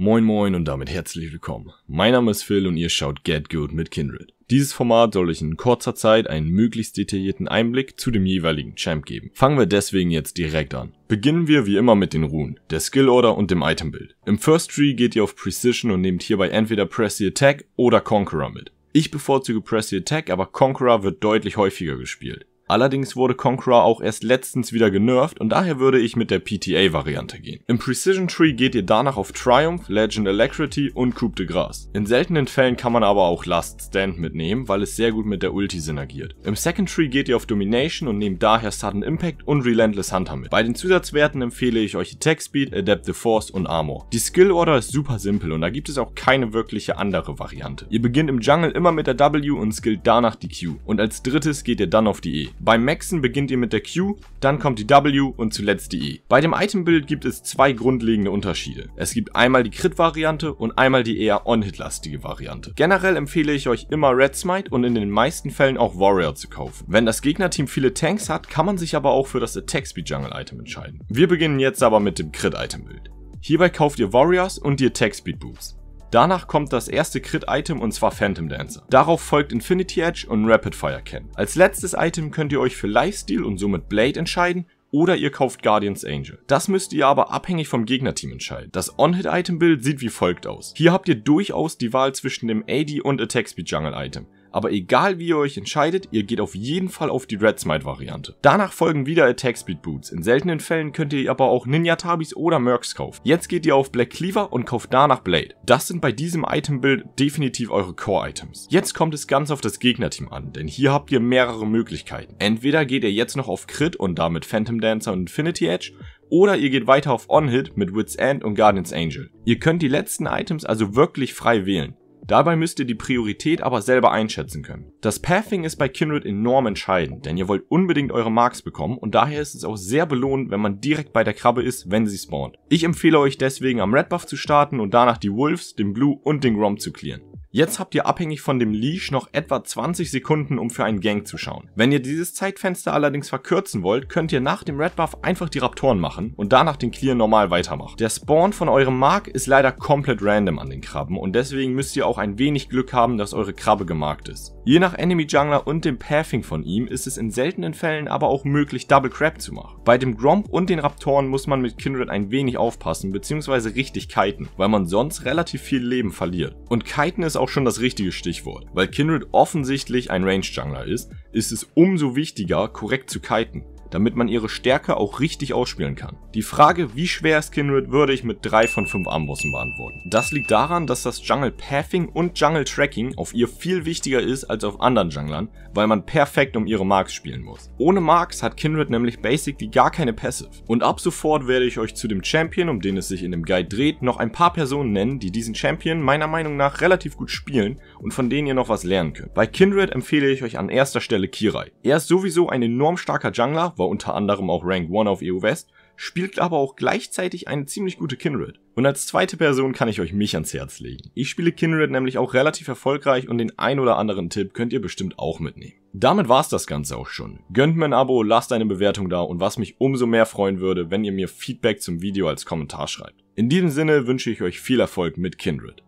Moin moin und damit herzlich willkommen. Mein Name ist Phil und ihr schaut Get Good mit Kindred. Dieses Format soll euch in kurzer Zeit einen möglichst detaillierten Einblick zu dem jeweiligen Champ geben. Fangen wir deswegen jetzt direkt an. Beginnen wir wie immer mit den Runen, der Skill Order und dem Item Build. Im First Tree geht ihr auf Precision und nehmt hierbei entweder Press the Attack oder Conqueror mit. Ich bevorzuge Press the Attack, aber Conqueror wird deutlich häufiger gespielt. Allerdings wurde Conqueror auch erst letztens wieder genervt und daher würde ich mit der PTA-Variante gehen. Im Precision Tree geht ihr danach auf Triumph, Legend Alacrity und Coupe de Gras. In seltenen Fällen kann man aber auch Last Stand mitnehmen, weil es sehr gut mit der Ulti synergiert. Im Second Tree geht ihr auf Domination und nehmt daher Sudden Impact und Relentless Hunter mit. Bei den Zusatzwerten empfehle ich euch Attack Speed, Adaptive Force und Armor. Die Skill Order ist super simpel und da gibt es auch keine wirkliche andere Variante. Ihr beginnt im Jungle immer mit der W und skillt danach die Q und als drittes geht ihr dann auf die E. Beim Maxen beginnt ihr mit der Q, dann kommt die W und zuletzt die E. Bei dem Itembild gibt es zwei grundlegende Unterschiede. Es gibt einmal die Crit-Variante und einmal die eher On-Hit-lastige Variante. Generell empfehle ich euch immer Red Smite und in den meisten Fällen auch Warrior zu kaufen. Wenn das Gegnerteam viele Tanks hat, kann man sich aber auch für das Attack Speed Jungle Item entscheiden. Wir beginnen jetzt aber mit dem Crit-Item-Bild. Hierbei kauft ihr Warriors und die Attack Speed Boots. Danach kommt das erste Crit-Item und zwar Phantom Dancer. Darauf folgt Infinity Edge und Rapid Fire Cannon. Als letztes Item könnt ihr euch für Lifesteal und somit Blade entscheiden oder ihr kauft Guardians Angel. Das müsst ihr aber abhängig vom Gegnerteam entscheiden. Das on hit item build sieht wie folgt aus. Hier habt ihr durchaus die Wahl zwischen dem AD und Attack Speed Jungle Item aber egal wie ihr euch entscheidet, ihr geht auf jeden Fall auf die Red Smite Variante. Danach folgen wieder Attack Speed Boots, in seltenen Fällen könnt ihr aber auch Ninja Tabis oder Mercs kaufen. Jetzt geht ihr auf Black Cleaver und kauft danach Blade. Das sind bei diesem item Build definitiv eure Core-Items. Jetzt kommt es ganz auf das Gegnerteam an, denn hier habt ihr mehrere Möglichkeiten. Entweder geht ihr jetzt noch auf Crit und damit Phantom Dancer und Infinity Edge, oder ihr geht weiter auf On-Hit mit Wits End und Guardian's Angel. Ihr könnt die letzten Items also wirklich frei wählen. Dabei müsst ihr die Priorität aber selber einschätzen können. Das Pathing ist bei Kindred enorm entscheidend, denn ihr wollt unbedingt eure Marks bekommen und daher ist es auch sehr belohnt, wenn man direkt bei der Krabbe ist, wenn sie spawnt. Ich empfehle euch deswegen am Red Buff zu starten und danach die Wolves, den Blue und den Grom zu clearen. Jetzt habt ihr abhängig von dem Leash noch etwa 20 Sekunden, um für einen Gang zu schauen. Wenn ihr dieses Zeitfenster allerdings verkürzen wollt, könnt ihr nach dem Red Buff einfach die Raptoren machen und danach den Clear normal weitermachen. Der Spawn von eurem Mark ist leider komplett random an den Krabben und deswegen müsst ihr auch ein wenig Glück haben, dass eure Krabbe gemarkt ist. Je nach Enemy Jungler und dem Pathing von ihm ist es in seltenen Fällen aber auch möglich, Double Crab zu machen. Bei dem Gromp und den Raptoren muss man mit Kindred ein wenig aufpassen bzw. richtig kiten, weil man sonst relativ viel Leben verliert. Und kiten ist auch schon das richtige Stichwort. Weil Kindred offensichtlich ein Range-Jungler ist, ist es umso wichtiger, korrekt zu kiten damit man ihre Stärke auch richtig ausspielen kann. Die Frage, wie schwer ist Kindred, würde ich mit 3 von 5 Armbossen beantworten. Das liegt daran, dass das Jungle Pathing und Jungle Tracking auf ihr viel wichtiger ist als auf anderen Junglern, weil man perfekt um ihre Marks spielen muss. Ohne Marks hat Kindred nämlich basically gar keine Passive. Und ab sofort werde ich euch zu dem Champion, um den es sich in dem Guide dreht, noch ein paar Personen nennen, die diesen Champion meiner Meinung nach relativ gut spielen und von denen ihr noch was lernen könnt. Bei Kindred empfehle ich euch an erster Stelle Kirai. Er ist sowieso ein enorm starker Jungler, war unter anderem auch Rank 1 auf EU West, spielt aber auch gleichzeitig eine ziemlich gute Kindred. Und als zweite Person kann ich euch mich ans Herz legen. Ich spiele Kindred nämlich auch relativ erfolgreich und den ein oder anderen Tipp könnt ihr bestimmt auch mitnehmen. Damit war's das Ganze auch schon. Gönnt mir ein Abo, lasst eine Bewertung da und was mich umso mehr freuen würde, wenn ihr mir Feedback zum Video als Kommentar schreibt. In diesem Sinne wünsche ich euch viel Erfolg mit Kindred.